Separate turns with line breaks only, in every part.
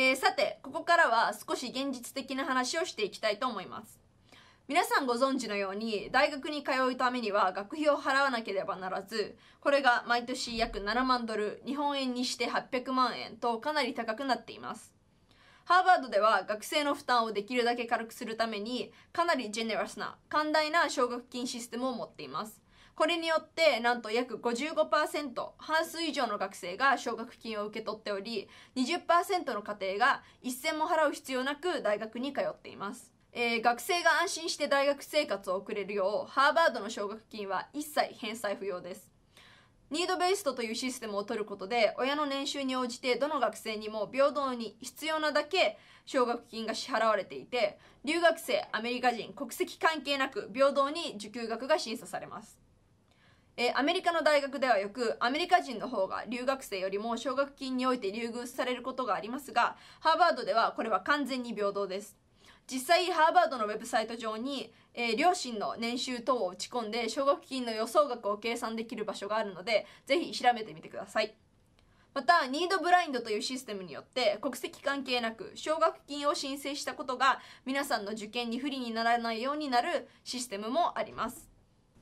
えー、さてここからは少し現実的な話をしていきたいと思います皆さんご存知のように大学に通うためには学費を払わなければならずこれが毎年約7万ドル日本円にして800万円とかなり高くなっていますハーバードでは学生の負担をできるだけ軽くするためにかなりジェネラスな寛大な奨学金システムを持っていますこれによってなんと約55%半数以上の学生が奨学金を受け取っており20%の家庭が一銭も払う必要なく大学に通っていますえー、学生が安心して大学生活を送れるようハーバードの奨学金は一切返済不要ですニードベーストというシステムを取ることで親の年収に応じてどの学生にも平等に必要なだけ奨学金が支払われていて留学生アメリカ人国籍関係なく平等に受給額が審査されますえー、アメリカの大学ではよくアメリカ人の方が留学生よりも奨学金において優遇されることがありますがハーバードではこれは完全に平等です実際ハーバードのウェブサイト上に、えー、両親の年収等を打ち込んで奨学金の予想額を計算できる場所があるのでぜひ調べてみてくださいまたニードブラインドというシステムによって国籍関係なく奨学金を申請したことが皆さんの受験に不利にならないようになるシステムもあります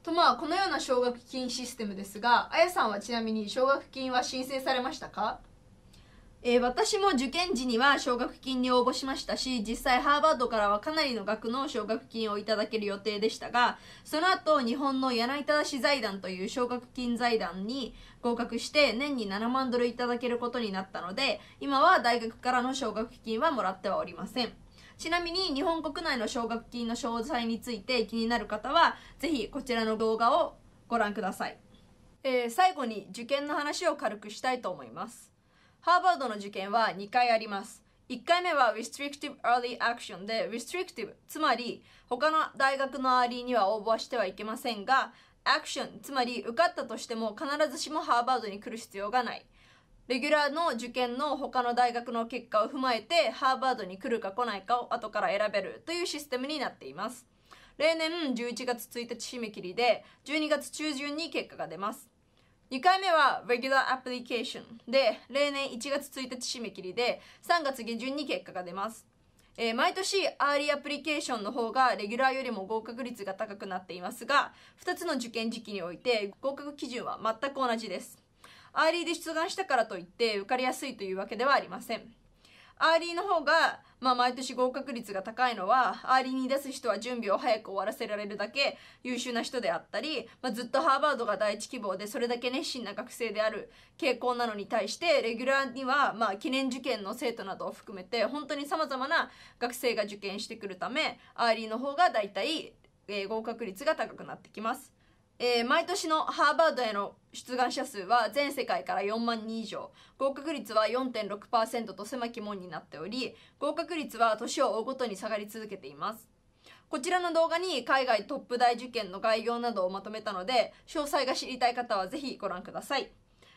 とまあこのような奨学金システムですがあやさんはちなみに奨学金は申請されましたかえー、私も受験時には奨学金に応募しましたし実際ハーバードからはかなりの額の奨学金をいただける予定でしたがその後日本の柳田市財団という奨学金財団に合格して年に7万ドルいただけることになったので今は大学からの奨学金はもらってはおりませんちなみに日本国内の奨学金の詳細について気になる方はぜひこちらの動画をご覧ください、えー、最後に受験の話を軽くしたいと思いますハーバードの受験は2回あります1回目は Restrictive Early Action で Restrictive つまり他の大学のアーリーには応募はしてはいけませんが Action つまり受かったとしても必ずしもハーバードに来る必要がないレギュラーの受験の他の大学の結果を踏まえてハーバードに来るか来ないかを後から選べるというシステムになっています例年11月1日締め切りで12月中旬に結果が出ます2回目は Regular Application で例年1月1日締め切りで3月下旬に結果が出ますえー、毎年アーリーアプリケーションの方がレギュラーよりも合格率が高くなっていますが2つの受験時期において合格基準は全く同じですアーリーで出願したからといって受かりやすいというわけではありませんアーリーの方が、まあ、毎年合格率が高いのはアーリーに出す人は準備を早く終わらせられるだけ優秀な人であったり、まあ、ずっとハーバードが第一希望でそれだけ熱心な学生である傾向なのに対してレギュラーには、まあ、記念受験の生徒などを含めて本当にさまざまな学生が受験してくるためアーリーの方が大体、えー、合格率が高くなってきます。えー、毎年のハーバードへの出願者数は全世界から4万人以上合格率は4.6%と狭き門になっており合格率は年を追うごとに下がり続けていますこちらの動画に海外トップ大受験の概要などをまとめたので詳細が知りたい方はぜひご覧ください、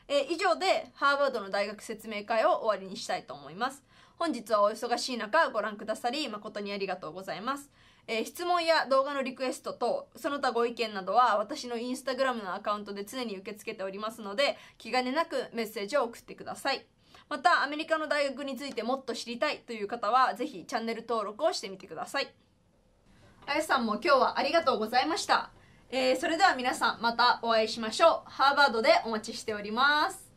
えー、以上でハーバードの大学説明会を終わりにしたいと思います本日はお忙しい中ご覧くださり誠にありがとうございますえー、質問や動画のリクエスト等その他ご意見などは私のインスタグラムのアカウントで常に受け付けておりますので気兼ねなくメッセージを送ってくださいまたアメリカの大学についてもっと知りたいという方はぜひチャンネル登録をしてみてくださいあやさんも今日はありがとうございました、えー、それでは皆さんまたお会いしましょうハーバードでお待ちしております